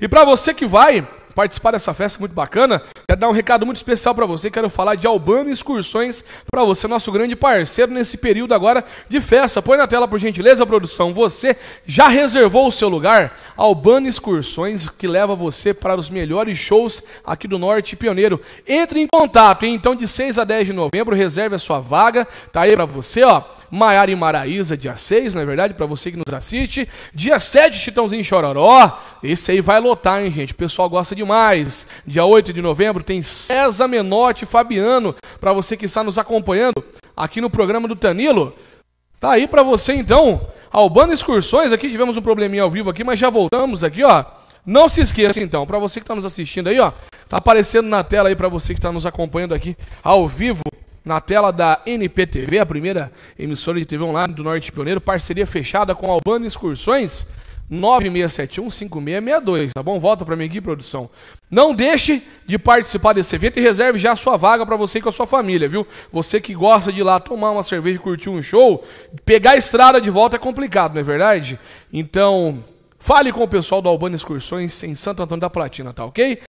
E para você que vai participar dessa festa muito bacana, quero dar um recado muito especial para você. Quero falar de Albano Excursões para você, nosso grande parceiro nesse período agora de festa. Põe na tela, por gentileza, produção. Você já reservou o seu lugar? Albano Excursões, que leva você para os melhores shows aqui do Norte Pioneiro. Entre em contato, hein? então, de 6 a 10 de novembro, reserve a sua vaga. Tá aí para você, ó. Maiara e Maraíza, dia 6, na é verdade, para você que nos assiste. Dia 7, Chitãozinho Chororó. Esse aí vai lotar, hein, gente? O pessoal gosta demais. Dia 8 de novembro tem César Menotti Fabiano, para você que está nos acompanhando aqui no programa do Tanilo. Tá aí para você então. Albano Excursões, aqui tivemos um probleminha ao vivo aqui, mas já voltamos aqui, ó. Não se esqueça então, para você que está nos assistindo aí, ó, tá aparecendo na tela aí para você que está nos acompanhando aqui ao vivo na tela da NPTV, a primeira emissora de TV online do Norte Pioneiro, parceria fechada com Albano Excursões. 96715662, tá bom? Volta para mim aqui, produção. Não deixe de participar desse evento e reserve já a sua vaga para você e com a sua família, viu? Você que gosta de ir lá tomar uma cerveja, curtir um show, pegar a estrada de volta é complicado, não é verdade? Então, fale com o pessoal do Albano Excursões em Santo Antônio da Platina, tá OK?